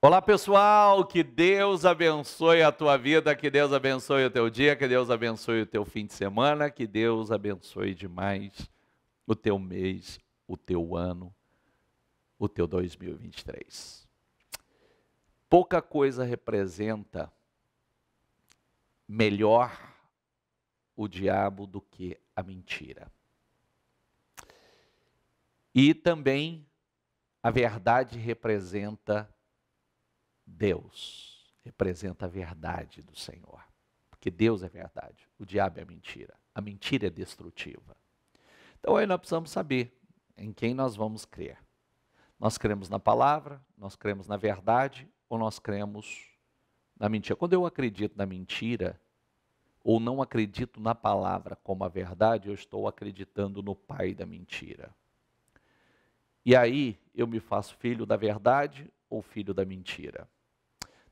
Olá pessoal, que Deus abençoe a tua vida, que Deus abençoe o teu dia, que Deus abençoe o teu fim de semana, que Deus abençoe demais o teu mês, o teu ano, o teu 2023. Pouca coisa representa melhor o diabo do que a mentira. E também a verdade representa Deus representa a verdade do Senhor. Porque Deus é verdade, o diabo é mentira. A mentira é destrutiva. Então aí nós precisamos saber em quem nós vamos crer. Nós cremos na palavra, nós cremos na verdade ou nós cremos na mentira. Quando eu acredito na mentira ou não acredito na palavra como a verdade, eu estou acreditando no pai da mentira. E aí eu me faço filho da verdade ou filho da mentira?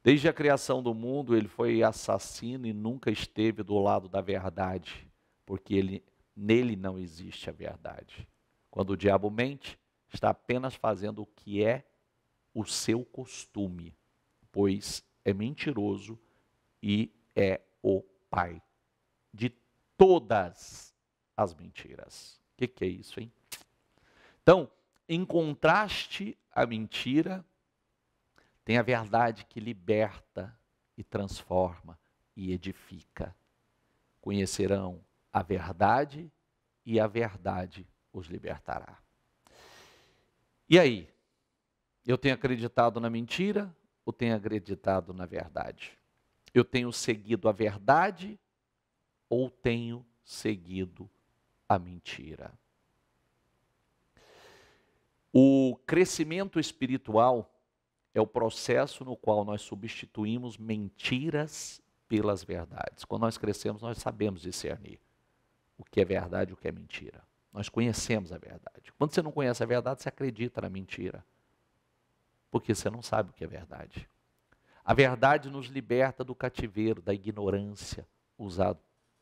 Desde a criação do mundo, ele foi assassino e nunca esteve do lado da verdade, porque ele, nele não existe a verdade. Quando o diabo mente, está apenas fazendo o que é o seu costume, pois é mentiroso e é o pai de todas as mentiras. O que, que, é isso, hein? Então, em contraste à mentira, tem a verdade que liberta e transforma e edifica. Conhecerão a verdade e a verdade os libertará. E aí? Eu tenho acreditado na mentira ou tenho acreditado na verdade? Eu tenho seguido a verdade ou tenho seguido a mentira? O crescimento espiritual é o processo no qual nós substituímos mentiras pelas verdades. Quando nós crescemos, nós sabemos discernir o que é verdade e o que é mentira. Nós conhecemos a verdade. Quando você não conhece a verdade, você acredita na mentira, porque você não sabe o que é verdade. A verdade nos liberta do cativeiro, da ignorância usado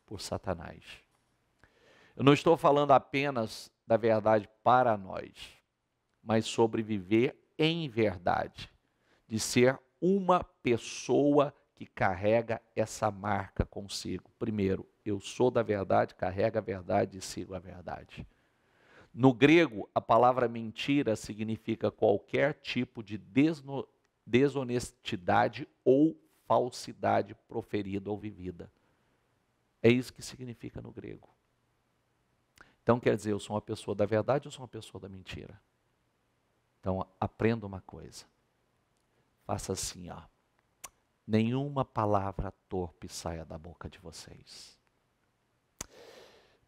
por Satanás. Eu não estou falando apenas da verdade para nós, mas sobre viver em verdade, de ser uma pessoa que carrega essa marca consigo. Primeiro, eu sou da verdade, carrego a verdade e sigo a verdade. No grego, a palavra mentira significa qualquer tipo de desonestidade ou falsidade proferida ou vivida. É isso que significa no grego. Então quer dizer, eu sou uma pessoa da verdade ou sou uma pessoa da mentira? Então aprenda uma coisa faça assim, ó. Nenhuma palavra torpe saia da boca de vocês.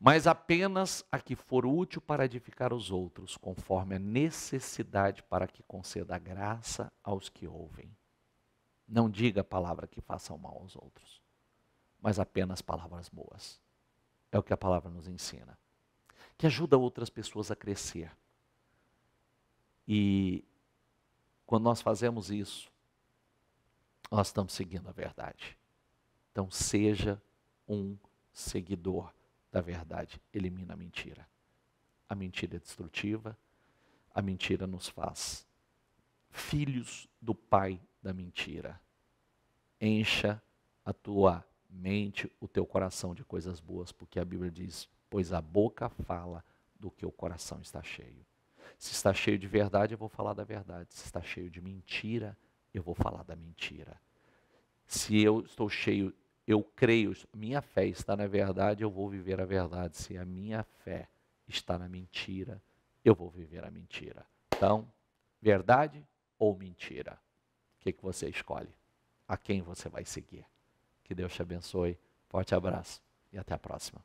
Mas apenas a que for útil para edificar os outros, conforme a necessidade, para que conceda graça aos que ouvem. Não diga palavra que faça mal aos outros, mas apenas palavras boas. É o que a palavra nos ensina. Que ajuda outras pessoas a crescer. E quando nós fazemos isso, nós estamos seguindo a verdade. Então, seja um seguidor da verdade. Elimina a mentira. A mentira é destrutiva, a mentira nos faz filhos do pai da mentira. Encha a tua mente, o teu coração de coisas boas, porque a Bíblia diz: pois a boca fala do que o coração está cheio. Se está cheio de verdade, eu vou falar da verdade. Se está cheio de mentira, eu vou falar da mentira. Se eu estou cheio, eu creio, minha fé está na verdade, eu vou viver a verdade. Se a minha fé está na mentira, eu vou viver a mentira. Então, verdade ou mentira? O que, que você escolhe? A quem você vai seguir? Que Deus te abençoe. Forte abraço e até a próxima.